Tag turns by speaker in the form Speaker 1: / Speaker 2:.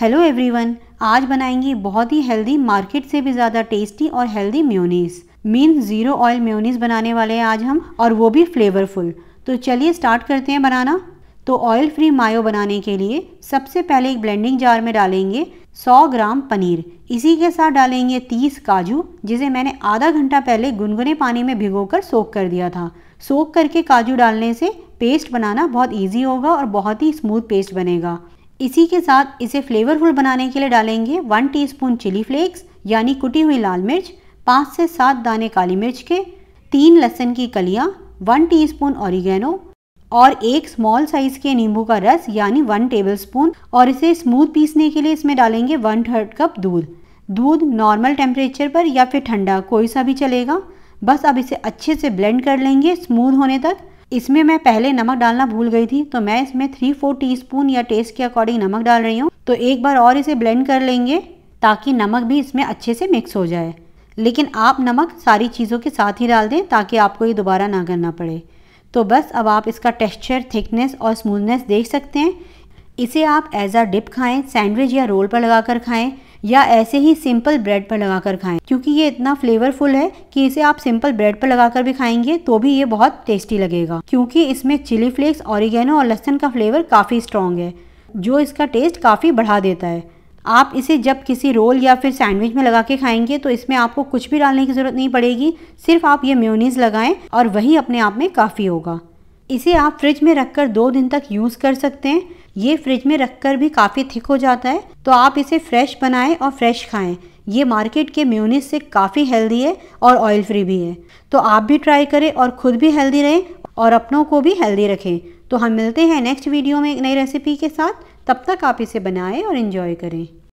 Speaker 1: hello everyone आज बनाएंगे बहुत ही हेल्दी मार्केट से भी ज़्यादा टेस्टी और healthy mayonnaise mean zero oil mayonnaise बनाने वाले हैं आज हम और वो भी फ्लेवरफुल तो चलिए स्टार्ट करते हैं बनाना तो ऑयल फ्री मायो बनाने के लिए सबसे पहले एक ब्लेंडिंग जार में डालेंगे 100 ग्राम पनीर इसी के साथ डालेंगे 30 काजू जिसे मैंने आधा घंटा पहले गुनगुने पानी में भिगोकर सोख कर दिया था सोख करके काजू डालने से पेस्ट बनाना बहुत ईजी होगा और बहुत ही स्मूथ पेस्ट बनेगा इसी के साथ इसे फ्लेवरफुल बनाने के लिए डालेंगे वन टीस्पून चिली फ्लेक्स यानी कुटी हुई लाल मिर्च पाँच से सात दाने काली मिर्च के तीन लहसन की कलियाँ वन टीस्पून ऑरिगेनो और एक स्मॉल साइज़ के नींबू का रस यानी वन टेबलस्पून और इसे स्मूथ पीसने के लिए इसमें डालेंगे वन थर्ड कप दूध दूध नॉर्मल टेम्परेचर पर या फिर ठंडा कोई सा भी चलेगा बस अब इसे अच्छे से ब्लेंड कर लेंगे स्मूथ होने तक इसमें मैं पहले नमक डालना भूल गई थी तो मैं इसमें थ्री फोर टीस्पून या टेस्ट के अकॉर्डिंग नमक डाल रही हूँ तो एक बार और इसे ब्लेंड कर लेंगे ताकि नमक भी इसमें अच्छे से मिक्स हो जाए लेकिन आप नमक सारी चीज़ों के साथ ही डाल दें ताकि आपको ये दोबारा ना करना पड़े तो बस अब आप इसका टेक्स्चर थिकनेस और स्मूथनेस देख सकते हैं इसे आप एज आ डिप खाएं सैंडविच या रोल पर लगा कर खाएँ या ऐसे ही सिंपल ब्रेड पर लगाकर खाएं क्योंकि ये इतना फ्लेवरफुल है कि इसे आप सिंपल ब्रेड पर लगाकर भी खाएंगे तो भी ये बहुत टेस्टी लगेगा क्योंकि इसमें चिली फ्लेक्स ऑरिगेनो और लहसन का फ्लेवर काफ़ी स्ट्रॉन्ग है जो इसका टेस्ट काफ़ी बढ़ा देता है आप इसे जब किसी रोल या फिर सैंडविच में लगा के खाएंगे तो इसमें आपको कुछ भी डालने की ज़रूरत नहीं पड़ेगी सिर्फ आप ये म्योनीस लगाएं और वही अपने आप में काफ़ी होगा इसे आप फ्रिज में रखकर दो दिन तक यूज़ कर सकते हैं ये फ्रिज में रखकर भी काफ़ी थिक हो जाता है तो आप इसे फ्रेश बनाएं और फ्रेश खाएं ये मार्केट के म्यूनिस से काफ़ी हेल्दी है और ऑयल फ्री भी है तो आप भी ट्राई करें और ख़ुद भी हेल्दी रहें और अपनों को भी हेल्दी रखें तो हम मिलते हैं नेक्स्ट वीडियो में एक नई रेसिपी के साथ तब तक आप इसे बनाएं और इन्जॉय करें